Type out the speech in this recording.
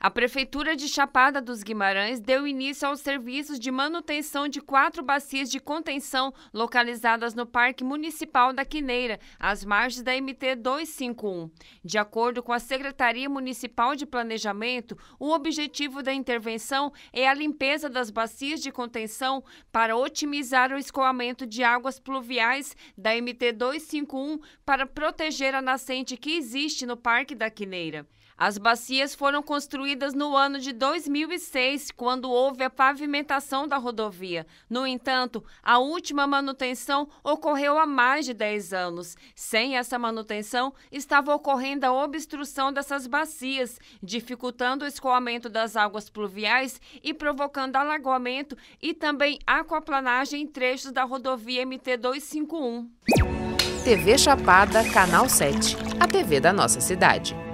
A Prefeitura de Chapada dos Guimarães deu início aos serviços de manutenção de quatro bacias de contenção localizadas no Parque Municipal da Quineira, às margens da MT 251. De acordo com a Secretaria Municipal de Planejamento, o objetivo da intervenção é a limpeza das bacias de contenção para otimizar o escoamento de águas pluviais da MT 251 para proteger a nascente que existe no Parque da Quineira. As bacias foram construídas construídas no ano de 2006, quando houve a pavimentação da rodovia. No entanto, a última manutenção ocorreu há mais de 10 anos. Sem essa manutenção, estava ocorrendo a obstrução dessas bacias, dificultando o escoamento das águas pluviais e provocando alagoamento e também aquaplanagem em trechos da rodovia MT 251. TV Chapada, Canal 7, a TV da nossa cidade.